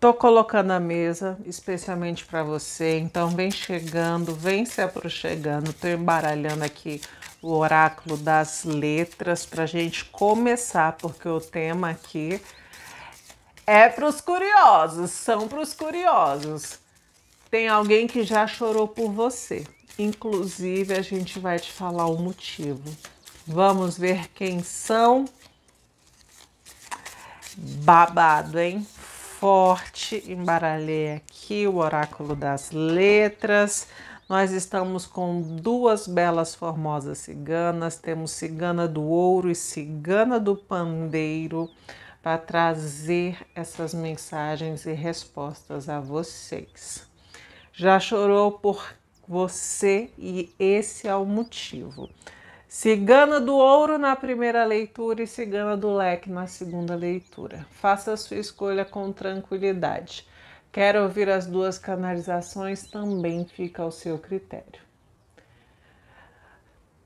Tô colocando a mesa especialmente para você, então vem chegando, vem se aproximando. Tô embaralhando aqui o oráculo das letras para gente começar, porque o tema aqui é para os curiosos, são para os curiosos. Tem alguém que já chorou por você, inclusive a gente vai te falar o motivo. Vamos ver quem são. Babado, hein? forte. Embaralhei aqui o oráculo das letras. Nós estamos com duas belas formosas ciganas. Temos cigana do ouro e cigana do pandeiro para trazer essas mensagens e respostas a vocês. Já chorou por você e esse é o motivo. Cigana do Ouro na primeira leitura e Cigana do Leque na segunda leitura. Faça a sua escolha com tranquilidade. Quer ouvir as duas canalizações? Também fica ao seu critério.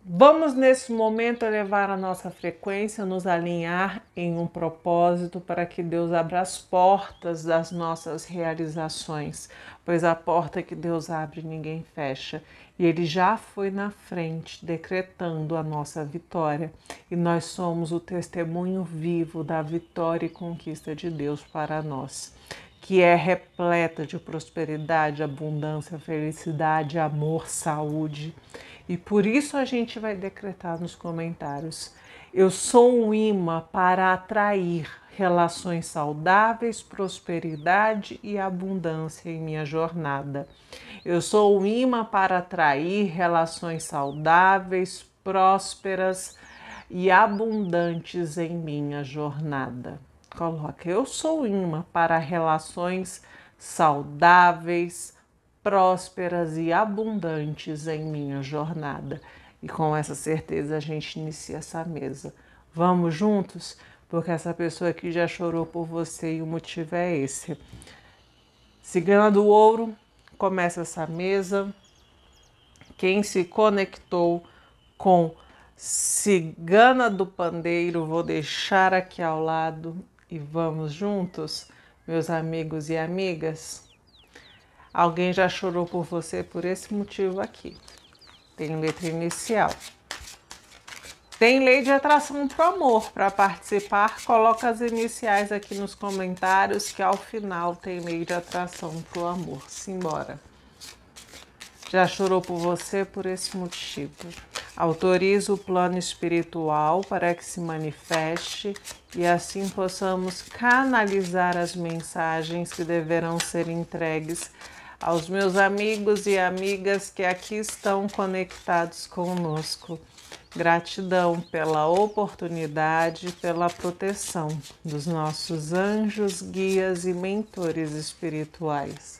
Vamos nesse momento elevar a nossa frequência, nos alinhar em um propósito para que Deus abra as portas das nossas realizações, pois a porta que Deus abre ninguém fecha e ele já foi na frente decretando a nossa vitória, e nós somos o testemunho vivo da vitória e conquista de Deus para nós, que é repleta de prosperidade, abundância, felicidade, amor, saúde. E por isso a gente vai decretar nos comentários: eu sou um imã para atrair relações saudáveis, prosperidade e abundância em minha jornada. Eu sou o imã para atrair relações saudáveis, prósperas e abundantes em minha jornada. Coloca, eu sou imã para relações saudáveis, prósperas e abundantes em minha jornada. E com essa certeza a gente inicia essa mesa. Vamos juntos? porque essa pessoa aqui já chorou por você e o motivo é esse. Cigana do Ouro, começa essa mesa. Quem se conectou com Cigana do Pandeiro, vou deixar aqui ao lado e vamos juntos, meus amigos e amigas. Alguém já chorou por você por esse motivo aqui. Tem letra inicial. Tem lei de atração para o amor para participar. Coloca as iniciais aqui nos comentários que ao final tem lei de atração para o amor. Simbora. Já chorou por você por esse motivo. Autoriza o plano espiritual para que se manifeste e assim possamos canalizar as mensagens que deverão ser entregues aos meus amigos e amigas que aqui estão conectados conosco. Gratidão pela oportunidade, pela proteção dos nossos anjos, guias e mentores espirituais.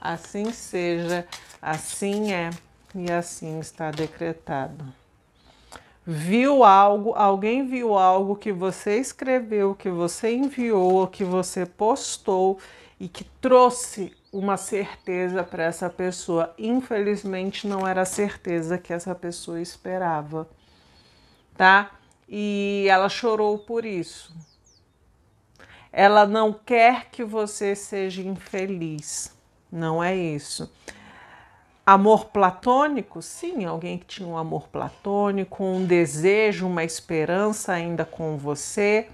Assim seja, assim é e assim está decretado. Viu algo, alguém viu algo que você escreveu, que você enviou, que você postou e que trouxe uma certeza para essa pessoa. Infelizmente, não era a certeza que essa pessoa esperava tá? E ela chorou por isso. Ela não quer que você seja infeliz. Não é isso. Amor platônico? Sim, alguém que tinha um amor platônico, um desejo, uma esperança ainda com você.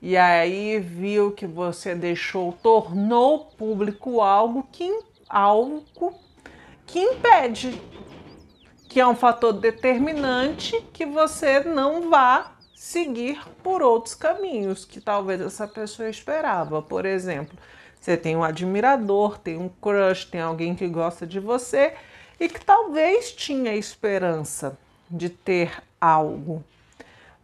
E aí viu que você deixou, tornou público algo que algo que impede que é um fator determinante que você não vá seguir por outros caminhos que talvez essa pessoa esperava. Por exemplo, você tem um admirador, tem um crush, tem alguém que gosta de você e que talvez tinha esperança de ter algo,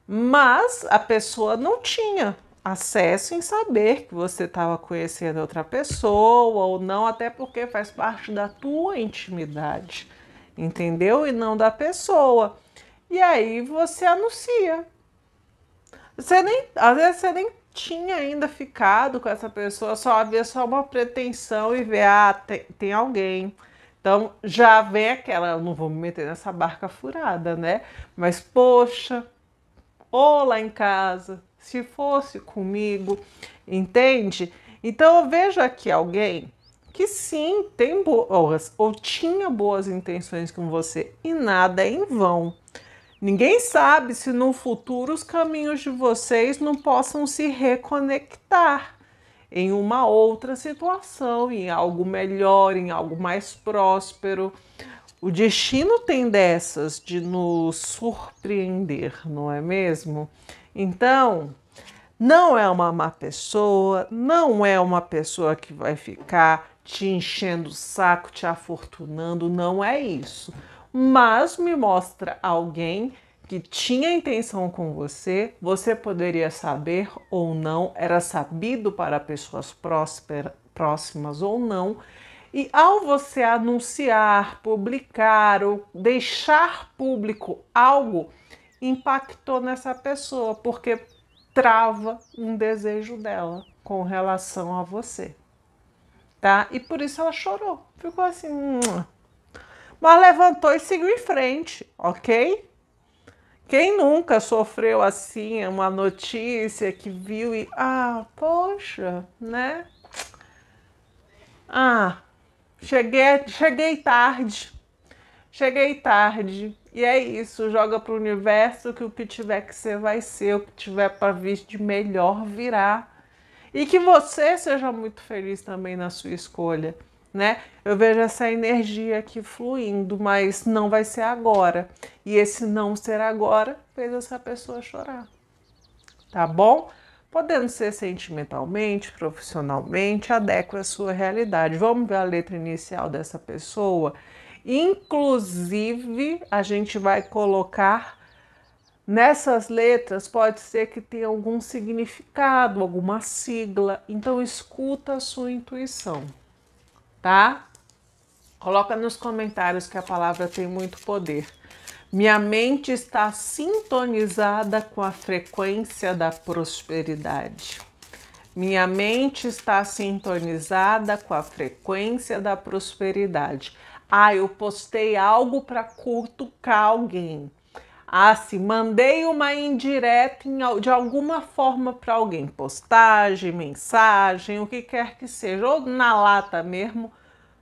mas a pessoa não tinha acesso em saber que você estava conhecendo outra pessoa ou não, até porque faz parte da tua intimidade entendeu? E não da pessoa. E aí você anuncia. Você nem, às vezes você nem tinha ainda ficado com essa pessoa, só havia só uma pretensão e ver, ah, tem, tem alguém. Então já vem aquela, eu não vou me meter nessa barca furada, né? Mas poxa, ou lá em casa, se fosse comigo, entende? Então eu vejo aqui alguém que sim, tem boas ou tinha boas intenções com você e nada é em vão. Ninguém sabe se no futuro os caminhos de vocês não possam se reconectar em uma outra situação, em algo melhor, em algo mais próspero. O destino tem dessas de nos surpreender, não é mesmo? Então, não é uma má pessoa, não é uma pessoa que vai ficar te enchendo o saco, te afortunando, não é isso. Mas me mostra alguém que tinha intenção com você, você poderia saber ou não, era sabido para pessoas próximas ou não. E ao você anunciar, publicar ou deixar público algo, impactou nessa pessoa, porque trava um desejo dela com relação a você tá? E por isso ela chorou, ficou assim, mas levantou e seguiu em frente, ok? Quem nunca sofreu assim uma notícia que viu e ah, poxa, né? Ah, cheguei, cheguei tarde. Cheguei tarde. E é isso, joga pro universo que o que tiver que ser vai ser, o que tiver para vir de melhor virá e que você seja muito feliz também na sua escolha, né? Eu vejo essa energia aqui fluindo, mas não vai ser agora. E esse não ser agora fez essa pessoa chorar. Tá bom? Podendo ser sentimentalmente, profissionalmente, adequa à sua realidade. Vamos ver a letra inicial dessa pessoa. Inclusive, a gente vai colocar Nessas letras pode ser que tenha algum significado, alguma sigla. Então escuta a sua intuição, tá? Coloca nos comentários que a palavra tem muito poder. Minha mente está sintonizada com a frequência da prosperidade. Minha mente está sintonizada com a frequência da prosperidade. Ah, eu postei algo para cutucar alguém. Ah, se mandei uma indireta em, de alguma forma para alguém, postagem, mensagem, o que quer que seja, ou na lata mesmo,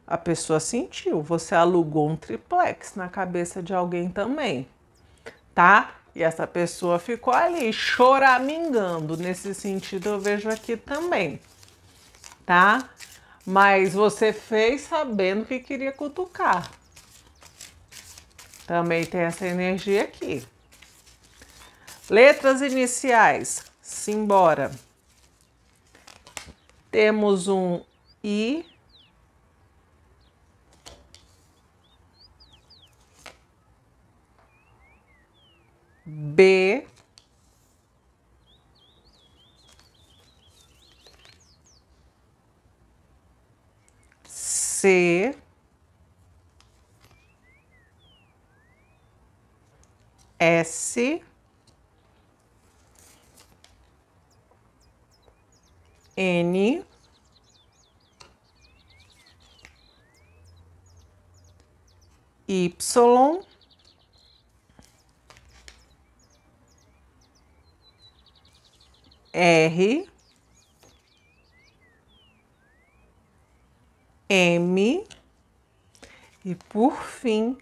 a pessoa sentiu. Você alugou um triplex na cabeça de alguém também, tá? E essa pessoa ficou ali choramingando. Nesse sentido, eu vejo aqui também, tá? Mas você fez sabendo que queria cutucar. Também tem essa energia aqui. Letras iniciais, simbora. Temos um I. B. C. S N Y R M e por fim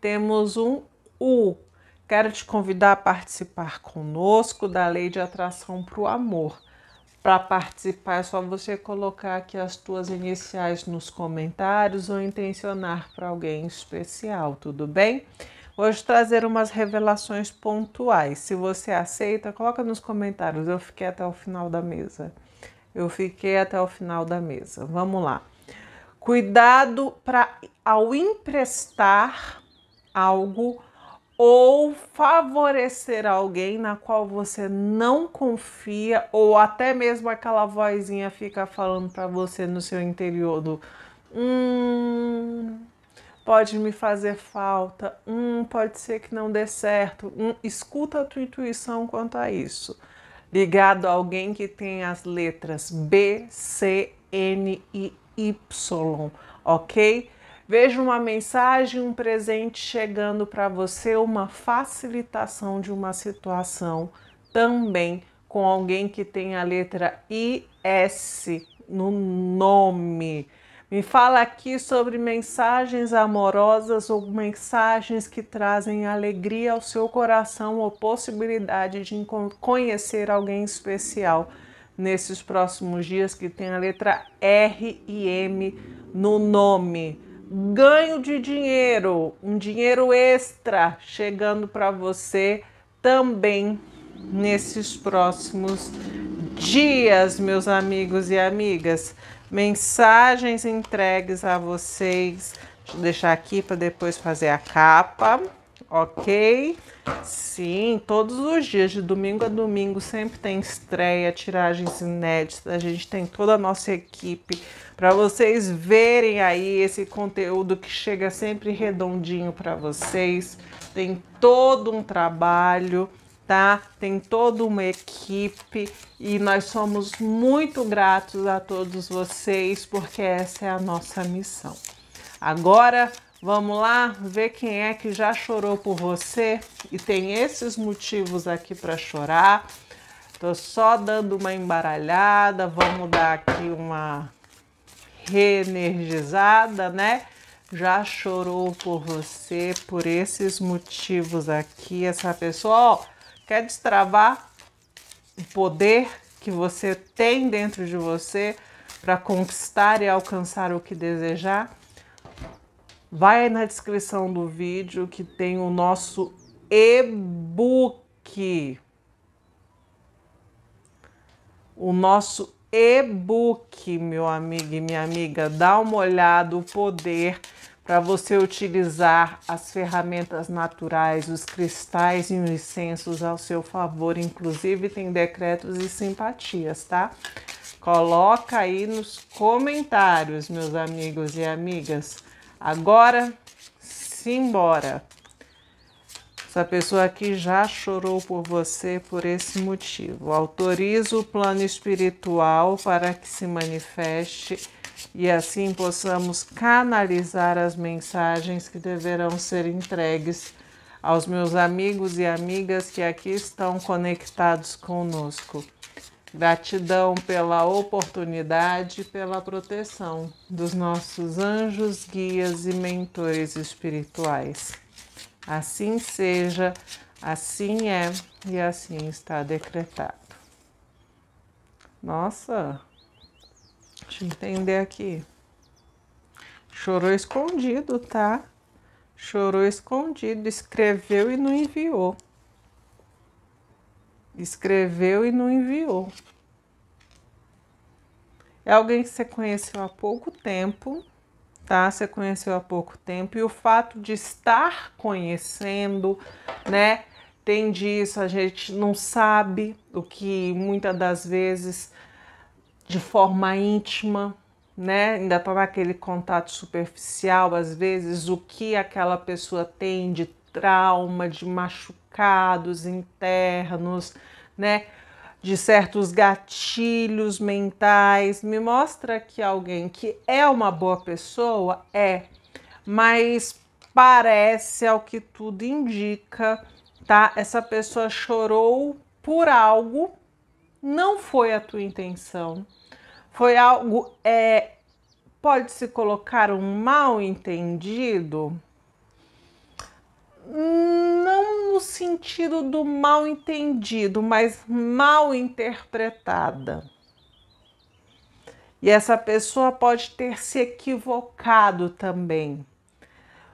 temos um U Quero te convidar a participar conosco da Lei de Atração para o Amor. Para participar é só você colocar aqui as tuas iniciais nos comentários ou intencionar para alguém especial, tudo bem? Hoje trazer umas revelações pontuais. Se você aceita, coloca nos comentários. Eu fiquei até o final da mesa. Eu fiquei até o final da mesa. Vamos lá. Cuidado para ao emprestar algo ou favorecer alguém na qual você não confia, ou até mesmo aquela vozinha fica falando para você no seu interior do hum, pode me fazer falta, hum, pode ser que não dê certo. Hum, escuta a tua intuição quanto a isso. Ligado a alguém que tem as letras B, C, N e Y, ok? Veja uma mensagem, um presente chegando para você, uma facilitação de uma situação também com alguém que tem a letra IS no nome. Me fala aqui sobre mensagens amorosas ou mensagens que trazem alegria ao seu coração ou possibilidade de conhecer alguém especial nesses próximos dias que tem a letra R e M no nome ganho de dinheiro, um dinheiro extra chegando para você também nesses próximos dias, meus amigos e amigas. Mensagens entregues a vocês. Deixa eu deixar aqui para depois fazer a capa, ok? Sim, todos os dias, de domingo a domingo, sempre tem estreia, tiragens inéditas. A gente tem toda a nossa equipe para vocês verem aí esse conteúdo que chega sempre redondinho para vocês. Tem todo um trabalho, tá? Tem toda uma equipe e nós somos muito gratos a todos vocês porque essa é a nossa missão. Agora Vamos lá ver quem é que já chorou por você e tem esses motivos aqui para chorar. Tô só dando uma embaralhada, vamos dar aqui uma reenergizada, né? Já chorou por você por esses motivos aqui. Essa pessoa ó, quer destravar o poder que você tem dentro de você para conquistar e alcançar o que desejar. Vai na descrição do vídeo que tem o nosso e-book o nosso e-book, meu amigo e minha amiga. Dá uma olhada, o poder para você utilizar as ferramentas naturais, os cristais e os incensos ao seu favor. Inclusive tem decretos e simpatias, tá? Coloca aí nos comentários, meus amigos e amigas. Agora, simbora! Essa pessoa aqui já chorou por você por esse motivo. Autoriza o plano espiritual para que se manifeste e assim possamos canalizar as mensagens que deverão ser entregues aos meus amigos e amigas que aqui estão conectados conosco. Gratidão pela oportunidade e pela proteção dos nossos anjos, guias e mentores espirituais. Assim seja, assim é e assim está decretado. Nossa, deixa eu entender aqui. Chorou escondido, tá? Chorou escondido, escreveu e não enviou. Escreveu e não enviou. É alguém que você conheceu há pouco tempo Tá? Você conheceu há pouco tempo e o fato de estar conhecendo, né? Tem disso, a gente não sabe o que muitas das vezes de forma íntima, né? Ainda está naquele contato superficial, às vezes, o que aquela pessoa tem de trauma, de machucados internos, né? de certos gatilhos mentais, me mostra que alguém que é uma boa pessoa é, mas parece ao que tudo indica, tá? Essa pessoa chorou por algo, não foi a tua intenção, foi algo é pode se colocar um mal entendido não no sentido do mal entendido, mas mal interpretada. E essa pessoa pode ter se equivocado também.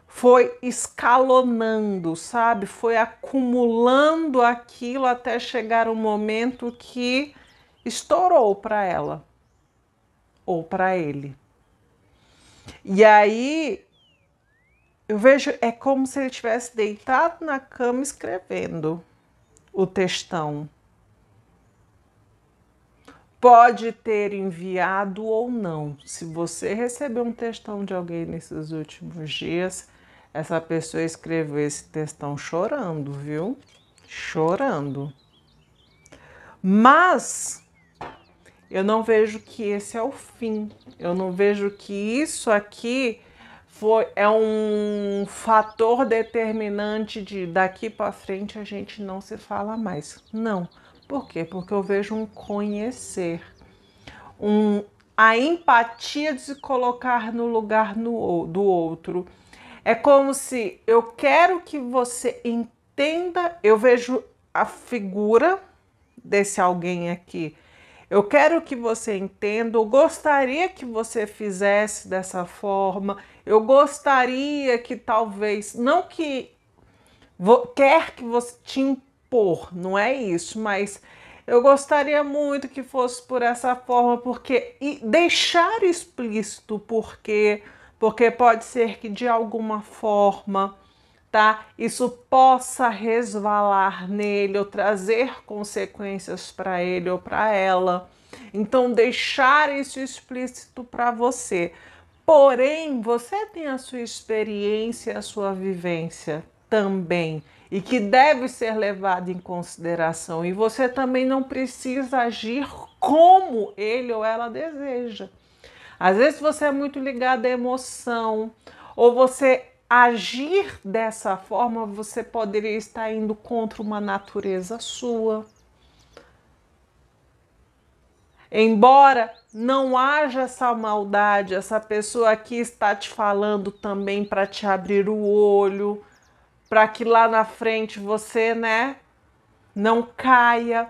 Foi escalonando, sabe? Foi acumulando aquilo até chegar o um momento que estourou para ela ou para ele. E aí eu vejo é como se ele tivesse deitado na cama escrevendo o textão. Pode ter enviado ou não. Se você recebeu um textão de alguém nesses últimos dias, essa pessoa escreveu esse textão chorando, viu? Chorando. Mas eu não vejo que esse é o fim. Eu não vejo que isso aqui foi, é um fator determinante de daqui para frente a gente não se fala mais. Não. Por quê? Porque eu vejo um conhecer, um, a empatia de se colocar no lugar no, do outro. É como se eu quero que você entenda, eu vejo a figura desse alguém aqui eu quero que você entenda, eu gostaria que você fizesse dessa forma, eu gostaria que talvez, não que vou, quer que você te impor, não é isso, mas eu gostaria muito que fosse por essa forma, porque e deixar explícito porque porque pode ser que de alguma forma tá? Isso possa resvalar nele ou trazer consequências para ele ou para ela. Então deixar isso explícito para você. Porém, você tem a sua experiência, a sua vivência também e que deve ser levado em consideração. E você também não precisa agir como ele ou ela deseja. Às vezes você é muito ligado à emoção, ou você agir dessa forma, você poderia estar indo contra uma natureza sua. Embora não haja essa maldade, essa pessoa aqui está te falando também para te abrir o olho, para que lá na frente você, né, não caia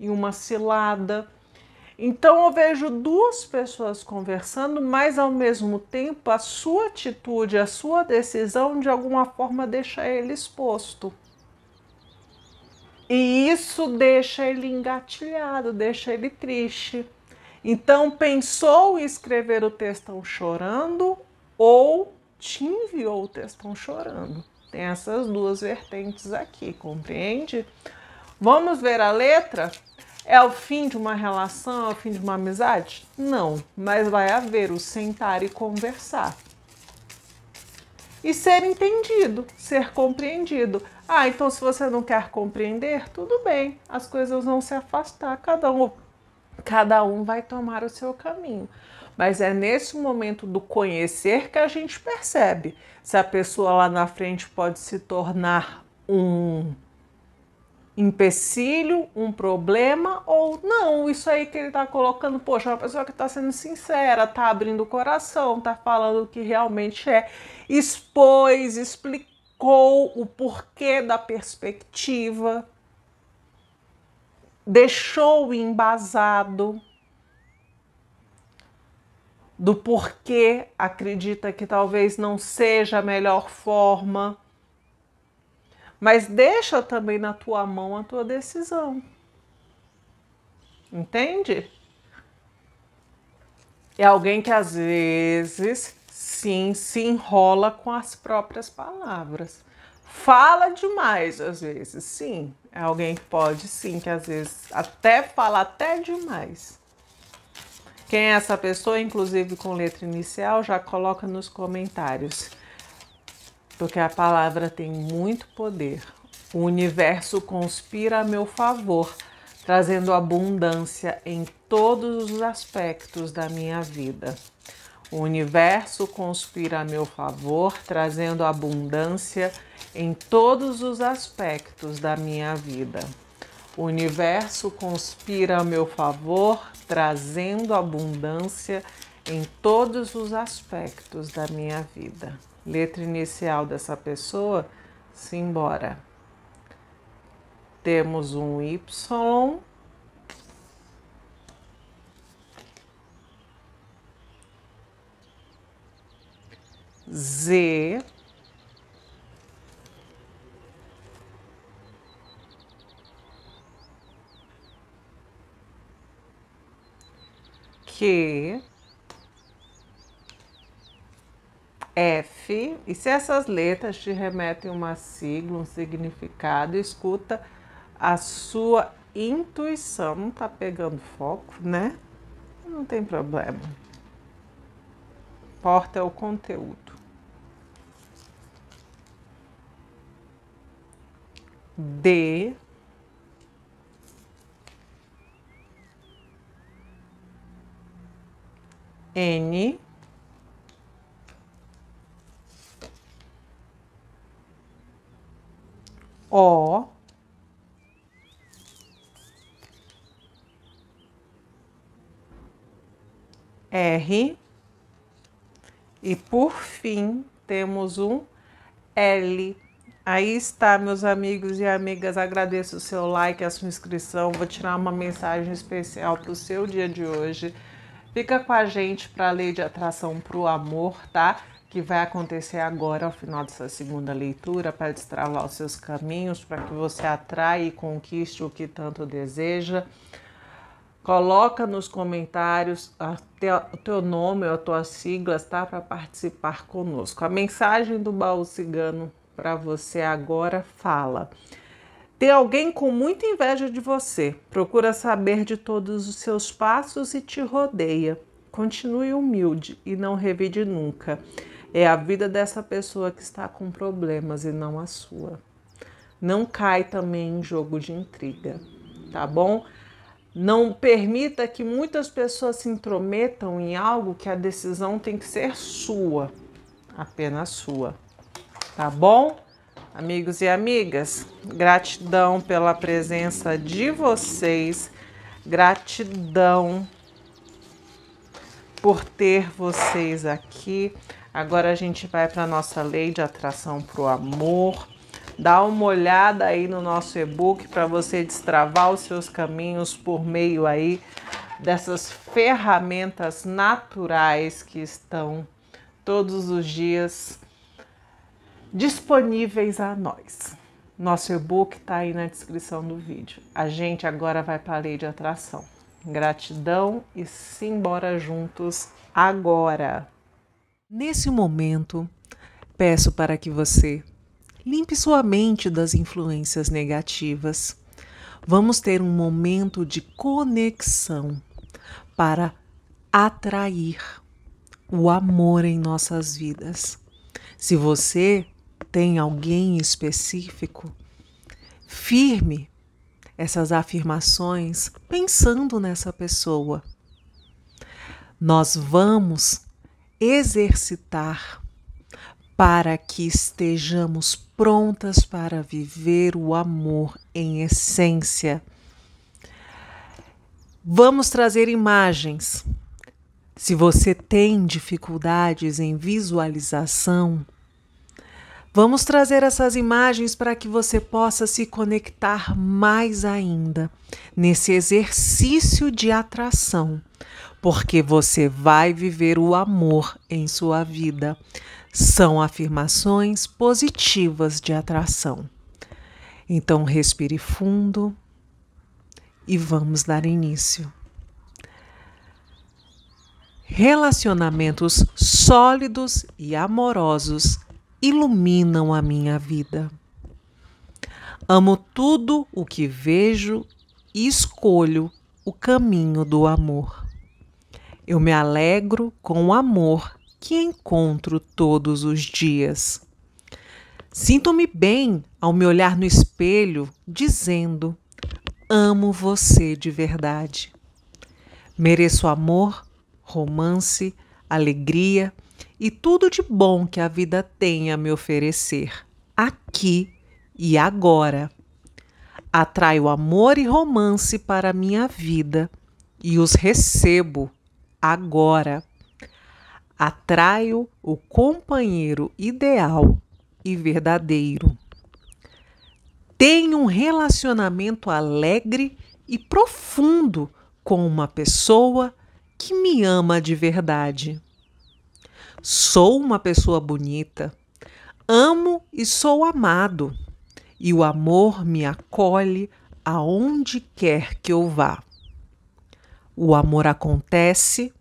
em uma cilada. Então eu vejo duas pessoas conversando, mas ao mesmo tempo a sua atitude, a sua decisão de alguma forma deixa ele exposto. E isso deixa ele engatilhado, deixa ele triste. Então pensou em escrever o textão chorando ou te enviou o textão chorando. Tem essas duas vertentes aqui, compreende? Vamos ver a letra? É o fim de uma relação, é o fim de uma amizade? Não, mas vai haver o sentar e conversar. E ser entendido, ser compreendido. Ah, então se você não quer compreender, tudo bem, as coisas vão se afastar, cada um, cada um vai tomar o seu caminho. Mas é nesse momento do conhecer que a gente percebe se a pessoa lá na frente pode se tornar um empecilho, um problema ou não, isso aí que ele está colocando, poxa, é uma pessoa que está sendo sincera, está abrindo o coração, está falando o que realmente é, expôs, explicou o porquê da perspectiva, deixou embasado do porquê acredita que talvez não seja a melhor forma mas deixa também na tua mão a tua decisão. Entende? É alguém que às vezes sim se enrola com as próprias palavras. Fala demais às vezes, sim. É alguém que pode sim, que às vezes até fala até demais. Quem é essa pessoa, inclusive com letra inicial, já coloca nos comentários porque a palavra tem muito poder. O universo conspira a meu favor, trazendo abundância em todos os aspectos da minha vida. O universo conspira a meu favor, trazendo abundância em todos os aspectos da minha vida. O universo conspira a meu favor, trazendo abundância em todos os aspectos da minha vida letra inicial dessa pessoa se embora. Temos um Y. Z. Que F. E se essas letras te remetem a uma sigla, um significado, escuta a sua intuição. Não está pegando foco, né? Não tem problema. Porta é o conteúdo. D. N. O R e por fim temos um L. Aí está, meus amigos e amigas. Agradeço o seu like, a sua inscrição. Vou tirar uma mensagem especial para o seu dia de hoje. Fica com a gente para a lei de atração para o amor, tá? que vai acontecer agora ao final dessa segunda leitura para destravar os seus caminhos, para que você atraia e conquiste o que tanto deseja. Coloca nos comentários o teu nome ou as tua siglas, tá? Para participar conosco. A mensagem do baú cigano para você agora fala. Tem alguém com muita inveja de você, procura saber de todos os seus passos e te rodeia. Continue humilde e não revide nunca. É a vida dessa pessoa que está com problemas e não a sua. Não cai também em jogo de intriga, tá bom? Não permita que muitas pessoas se intrometam em algo que a decisão tem que ser sua, apenas sua. Tá bom? Amigos e amigas, gratidão pela presença de vocês, gratidão por ter vocês aqui. Agora a gente vai para a nossa lei de atração para o amor. Dá uma olhada aí no nosso e-book para você destravar os seus caminhos por meio aí dessas ferramentas naturais que estão todos os dias disponíveis a nós. Nosso e-book está aí na descrição do vídeo. A gente agora vai para a lei de atração. Gratidão e simbora juntos agora. Nesse momento, peço para que você limpe sua mente das influências negativas. Vamos ter um momento de conexão para atrair o amor em nossas vidas. Se você tem alguém específico, firme essas afirmações pensando nessa pessoa. Nós vamos exercitar para que estejamos prontas para viver o amor em essência. Vamos trazer imagens. Se você tem dificuldades em visualização, Vamos trazer essas imagens para que você possa se conectar mais ainda nesse exercício de atração, porque você vai viver o amor em sua vida. São afirmações positivas de atração. Então, respire fundo e vamos dar início. Relacionamentos sólidos e amorosos iluminam a minha vida. Amo tudo o que vejo e escolho o caminho do amor. Eu me alegro com o amor que encontro todos os dias. Sinto-me bem ao me olhar no espelho, dizendo: Amo você de verdade. Mereço amor, romance, alegria e tudo de bom que a vida tem a me oferecer, aqui e agora. Atraio amor e romance para a minha vida e os recebo agora. Atraio o companheiro ideal e verdadeiro. Tenho um relacionamento alegre e profundo com uma pessoa que me ama de verdade. Sou uma pessoa bonita. Amo e sou amado. E o amor me acolhe aonde quer que eu vá. O amor acontece,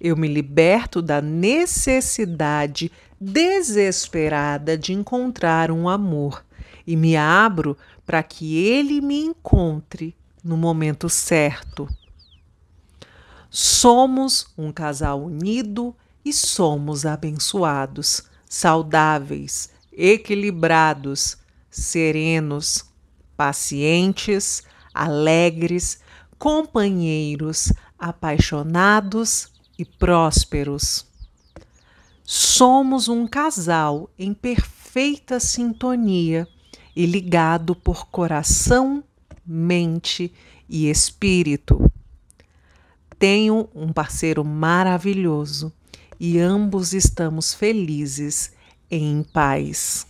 eu me liberto da necessidade desesperada de encontrar um amor e me abro para que ele me encontre no momento certo. Somos um casal unido e somos abençoados, saudáveis, equilibrados, serenos, pacientes, alegres, companheiros, apaixonados e prósperos. Somos um casal em perfeita sintonia e ligado por coração, mente e espírito. Tenho um parceiro maravilhoso e ambos estamos felizes em paz.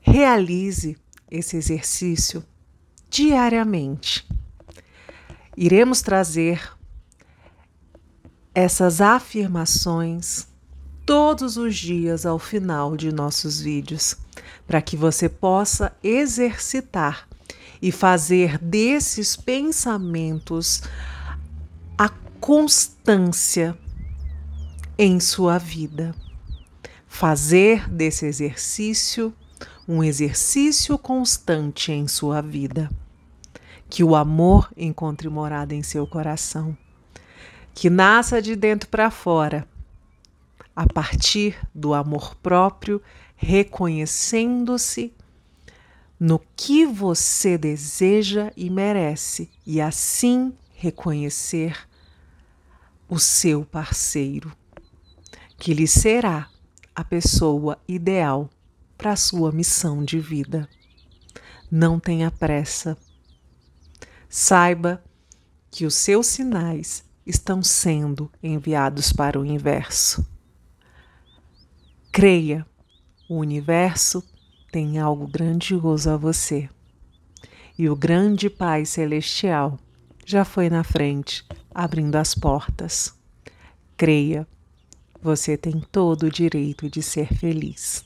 Realize esse exercício diariamente. Iremos trazer essas afirmações todos os dias ao final de nossos vídeos, para que você possa exercitar e fazer desses pensamentos constância em sua vida. Fazer desse exercício um exercício constante em sua vida. Que o amor encontre morada em seu coração. Que nasça de dentro para fora, a partir do amor próprio, reconhecendo-se no que você deseja e merece, e assim reconhecer o seu parceiro, que lhe será a pessoa ideal para a sua missão de vida. Não tenha pressa. Saiba que os seus sinais estão sendo enviados para o universo. Creia, o universo tem algo grandioso a você. E o grande Pai Celestial já foi na frente abrindo as portas. Creia, você tem todo o direito de ser feliz.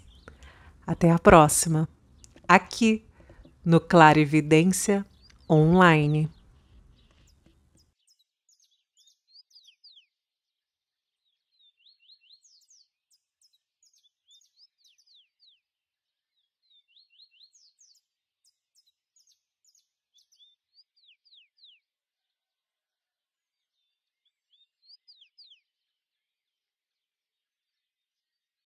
Até a próxima, aqui no Clarividência Online.